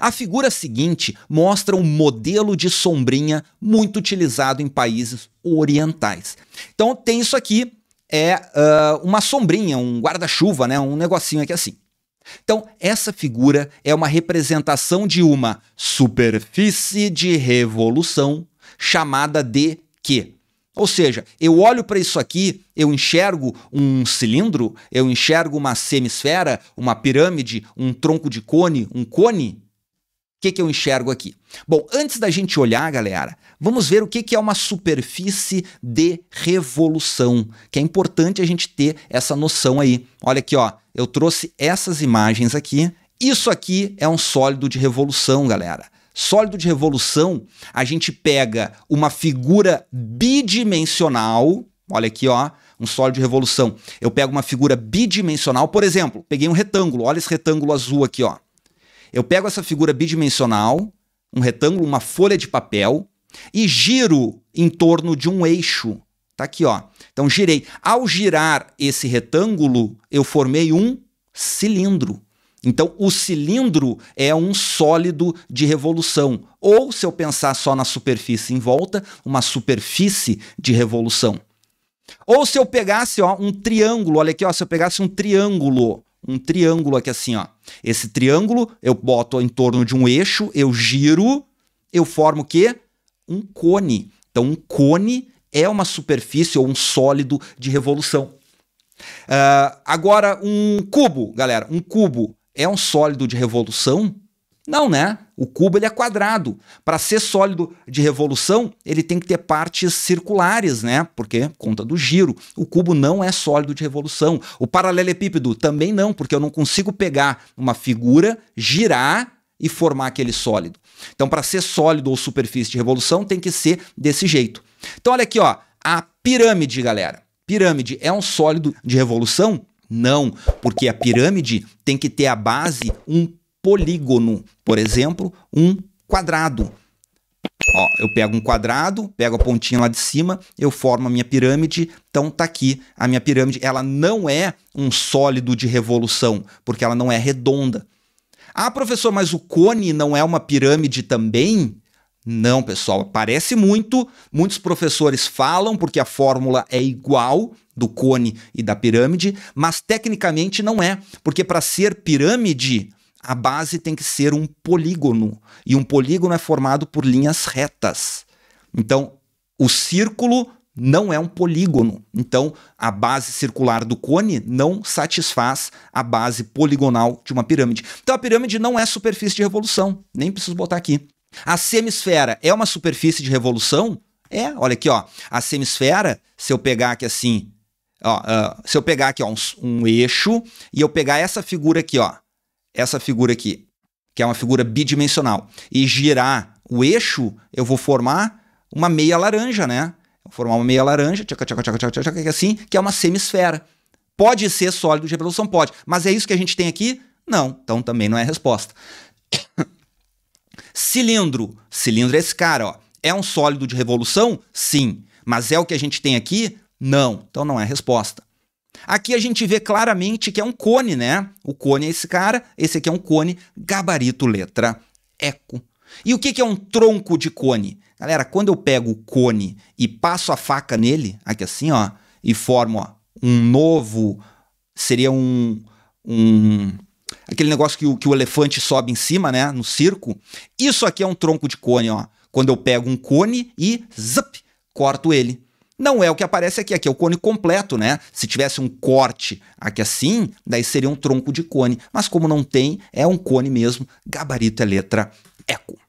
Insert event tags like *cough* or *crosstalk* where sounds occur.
A figura seguinte mostra um modelo de sombrinha muito utilizado em países orientais. Então tem isso aqui, é uh, uma sombrinha, um guarda-chuva, né? um negocinho aqui assim. Então, essa figura é uma representação de uma superfície de revolução chamada de quê? Ou seja, eu olho para isso aqui, eu enxergo um cilindro, eu enxergo uma semisfera, uma pirâmide, um tronco de cone, um cone, que, que eu enxergo aqui? Bom, antes da gente olhar, galera, vamos ver o que, que é uma superfície de revolução, que é importante a gente ter essa noção aí. Olha aqui, ó, eu trouxe essas imagens aqui. Isso aqui é um sólido de revolução, galera. Sólido de revolução, a gente pega uma figura bidimensional, olha aqui, ó, um sólido de revolução. Eu pego uma figura bidimensional, por exemplo, peguei um retângulo, olha esse retângulo azul aqui, ó. Eu pego essa figura bidimensional, um retângulo, uma folha de papel, e giro em torno de um eixo. Tá aqui, ó. Então girei. Ao girar esse retângulo, eu formei um cilindro. Então, o cilindro é um sólido de revolução, ou se eu pensar só na superfície em volta, uma superfície de revolução. Ou se eu pegasse ó, um triângulo, olha aqui, ó, se eu pegasse um triângulo, um triângulo aqui assim, ó, esse triângulo eu boto em torno de um eixo, eu giro, eu formo o quê? Um cone. Então, um cone é uma superfície ou um sólido de revolução. Uh, agora, um cubo, galera, um cubo é um sólido de revolução? Não, né? O cubo ele é quadrado. Para ser sólido de revolução, ele tem que ter partes circulares, né? Porque conta do giro. O cubo não é sólido de revolução. O paralelepípedo também não, porque eu não consigo pegar uma figura, girar e formar aquele sólido. Então, para ser sólido ou superfície de revolução, tem que ser desse jeito. Então, olha aqui, ó, a pirâmide, galera. Pirâmide é um sólido de revolução? Não, porque a pirâmide tem que ter a base um polígono. Por exemplo, um quadrado. Ó, eu pego um quadrado, pego a pontinha lá de cima, eu formo a minha pirâmide. Então tá aqui a minha pirâmide. Ela não é um sólido de revolução, porque ela não é redonda. Ah, professor, mas o cone não é uma pirâmide também? Não, pessoal, parece muito. Muitos professores falam porque a fórmula é igual do cone e da pirâmide, mas tecnicamente não é, porque para ser pirâmide, a base tem que ser um polígono. E um polígono é formado por linhas retas. Então, o círculo não é um polígono. Então, a base circular do cone não satisfaz a base poligonal de uma pirâmide. Então, a pirâmide não é superfície de revolução, nem preciso botar aqui. A semisfera é uma superfície de revolução? É, olha aqui, ó. A semisfera, se eu pegar aqui assim, ó, uh, se eu pegar aqui ó, um, um eixo e eu pegar essa figura aqui, ó, essa figura aqui, que é uma figura bidimensional, e girar o eixo, eu vou formar uma meia laranja, né? Vou formar uma meia laranja, tchaca, tchaca, tchaca, tchaca, tchaca, assim, que é uma semisfera. Pode ser sólido de reprodução? Pode. Mas é isso que a gente tem aqui? Não. Então também não é resposta. *coughs* Cilindro. Cilindro é esse cara, ó. É um sólido de revolução? Sim. Mas é o que a gente tem aqui? Não. Então não é resposta. Aqui a gente vê claramente que é um cone, né? O cone é esse cara, esse aqui é um cone, gabarito letra eco. E o que, é um tronco de cone? Galera, quando eu pego o cone e passo a faca nele, aqui assim, ó, e formo ó, um novo, seria um, um aquele negócio que o, que o elefante sobe em cima, né, no circo. Isso aqui é um tronco de cone, ó. Quando eu pego um cone e zup, corto ele. Não é o que aparece aqui, aqui é o cone completo, né? Se tivesse um corte aqui assim, daí seria um tronco de cone, mas como não tem, é um cone mesmo. Gabarito é letra eco.